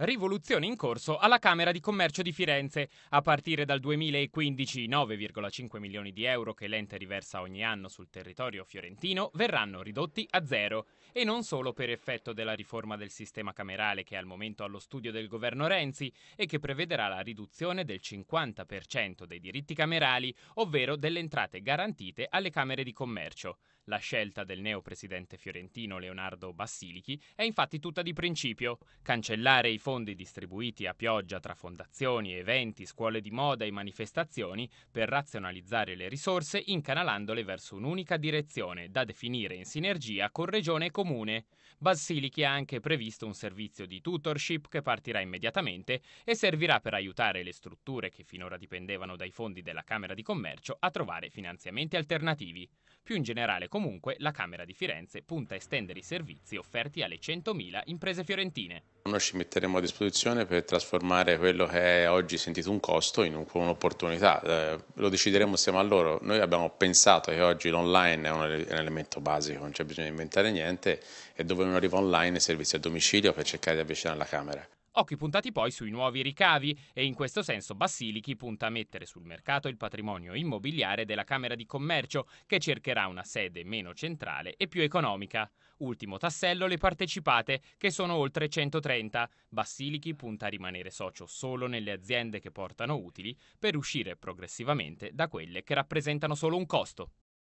Rivoluzione in corso alla Camera di Commercio di Firenze. A partire dal 2015 i 9,5 milioni di euro che l'ente riversa ogni anno sul territorio fiorentino verranno ridotti a zero. E non solo per effetto della riforma del sistema camerale che è al momento allo studio del governo Renzi e che prevederà la riduzione del 50% dei diritti camerali, ovvero delle entrate garantite alle Camere di Commercio. La scelta del neo presidente fiorentino Leonardo Bassilichi è infatti tutta di principio. Cancellare i fondi distribuiti a pioggia tra fondazioni, eventi, scuole di moda e manifestazioni per razionalizzare le risorse incanalandole verso un'unica direzione da definire in sinergia con regione e comune. Basilichi ha anche previsto un servizio di tutorship che partirà immediatamente e servirà per aiutare le strutture che finora dipendevano dai fondi della Camera di Commercio a trovare finanziamenti alternativi. Più in generale, comunque, la Camera di Firenze punta a estendere i servizi offerti alle 100.000 imprese fiorentine. Noi ci metteremo a disposizione per trasformare quello che è oggi sentito un costo in un, un'opportunità. Eh, lo decideremo insieme a loro. Noi abbiamo pensato che oggi l'online è un, un elemento basico, non c'è bisogno di inventare niente, e dove uno arriva online servizi a domicilio per cercare di avvicinare la Camera occhi puntati poi sui nuovi ricavi e in questo senso Bassilichi punta a mettere sul mercato il patrimonio immobiliare della Camera di Commercio che cercherà una sede meno centrale e più economica. Ultimo tassello le partecipate, che sono oltre 130. Bassilichi punta a rimanere socio solo nelle aziende che portano utili per uscire progressivamente da quelle che rappresentano solo un costo.